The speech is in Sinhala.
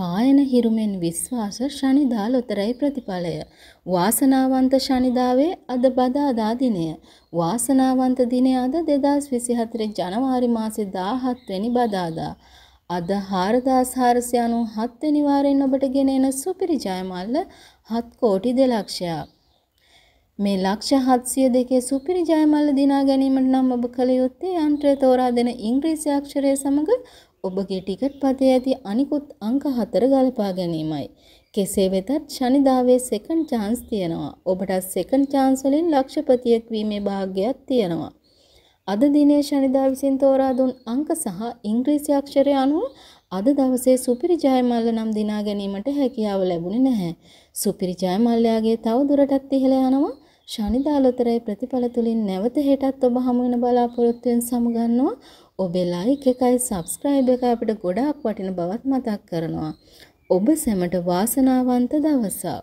පායන හිරුමෙන් විශ්වාස ශනිදා ලොතරැයි ප්‍රතිඵලය. වාසනාවන්ත ශනිදාවේ අද බදාදා දිනය. වාසනාවන්ත දිනය අද දෙදස් විසිහතර ජනවාරි මාසෙ දාහත්වනි බදාදා. අද හාරදාස් හාරසය අනු හත්වනිවාරෙන් ඔබට ගෙන එන සුපිරිජයමල්ල හත් කෝටි දෙලක්ෂයක්. මේ ලක්ෂ හත්සිය දෙකේ සුපිරි ජයමල්ල දිනා ගැනීමට නම් ඔබ කළ යුත්තේ යන්ත්‍රය තෝරා දෙන ඉංග්‍රීසි අක්ෂරය සමඟ ඔබගේ ටිකට් පතේ ඇති අනිකුත් අංක හතර ගලපා ගැනීමයි. කෙසේ වෙතත් ශනිදාවේ සෙකන්ඩ් චාන්ස් තියෙනවා. ඔබටත් සෙකන්ඩ් චාන්ස් වලින් ලක්ෂපතියෙක් වීමේ භාග්‍යයක් තියෙනවා. අද දිනේ ශනිදා විසින් තෝරා දුන් අංක සහ ඉංග්‍රීසි අක්ෂරය අනුව අද දවසේ සුපිරි ජයමල්ල නම් දිනා ගැනීමට හැකියාව ලැබුණේ නැහැ. සුපිරි ජයමල්ලයාගේ තව දුරටත් ඉහළ යනවා. ශනිදා ලොතරැයි ප්‍රතිඵල තුලින් නැවත හෙටත් ඔබ හමු වෙන බලාපොරොත්තුවෙන් සමුගන්නවා. ඔබ ලයික් එකයි සබස්ක්‍රයිබ් එක අපිට ගොඩාක් වටින බවත් මතක් කරනවා. ඔබ සැමට වාසනාවන්ත දවසක්.